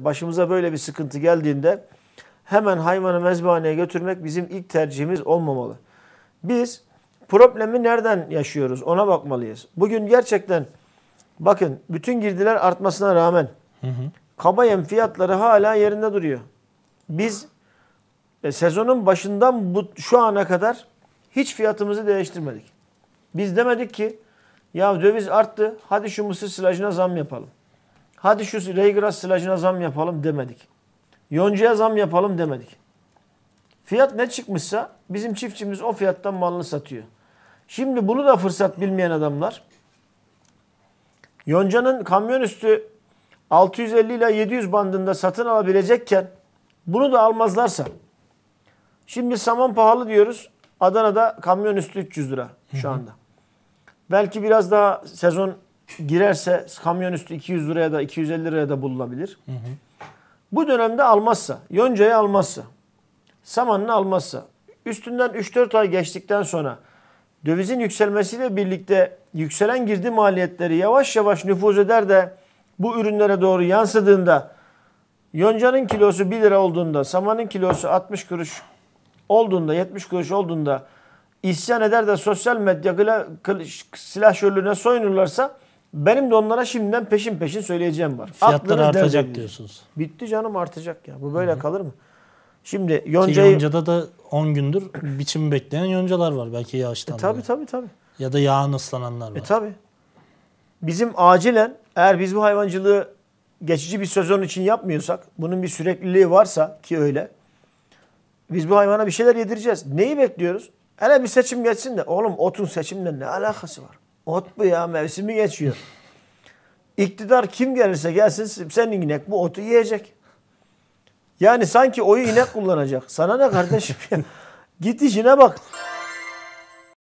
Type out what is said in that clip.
Başımıza böyle bir sıkıntı geldiğinde hemen hayvanı mezbahaneye götürmek bizim ilk tercihimiz olmamalı. Biz problemi nereden yaşıyoruz ona bakmalıyız. Bugün gerçekten bakın bütün girdiler artmasına rağmen hı hı. kaba yem fiyatları hala yerinde duruyor. Biz e, sezonun başından bu şu ana kadar hiç fiyatımızı değiştirmedik. Biz demedik ki ya döviz arttı hadi şu mısır silajına zam yapalım. Hadi şu Reygras silajına zam yapalım demedik. Yoncuya zam yapalım demedik. Fiyat ne çıkmışsa bizim çiftçimiz o fiyattan malını satıyor. Şimdi bunu da fırsat bilmeyen adamlar Yonca'nın kamyon üstü 650 ile 700 bandında satın alabilecekken bunu da almazlarsa şimdi saman pahalı diyoruz. Adana'da kamyon üstü 300 lira şu anda. Hı hı. Belki biraz daha sezon girerse kamyon üstü 200 liraya da 250 liraya da bulunabilir. Hı hı. Bu dönemde almazsa, yoncayı almazsa, samanını almazsa, üstünden 3-4 ay geçtikten sonra dövizin yükselmesiyle birlikte yükselen girdi maliyetleri yavaş yavaş nüfuz eder de bu ürünlere doğru yansıdığında yoncanın kilosu 1 lira olduğunda, samanın kilosu 60 kuruş olduğunda, 70 kuruş olduğunda isyan eder de sosyal medya silah şölüne soyunurlarsa benim de onlara şimdiden peşin peşin söyleyeceğim var. Fiyatlar Aklınız artacak devredin. diyorsunuz. Bitti canım artacak ya. Bu böyle Hı-hı. kalır mı? Şimdi yoncayı... Ki yoncada da 10 gündür biçimi bekleyen yoncalar var belki yağıştan. E, tabii tabii tabii. Ya da yağın ıslananlar e, var. E tabii. Bizim acilen eğer biz bu hayvancılığı geçici bir sezon için yapmıyorsak, bunun bir sürekliliği varsa ki öyle, biz bu hayvana bir şeyler yedireceğiz. Neyi bekliyoruz? Hele bir seçim geçsin de, oğlum otun seçimle ne alakası var? Ot bu ya mevsimi geçiyor. İktidar kim gelirse gelsin senin inek bu otu yiyecek. Yani sanki oyu inek kullanacak. Sana ne kardeşim ya? Git işine bak.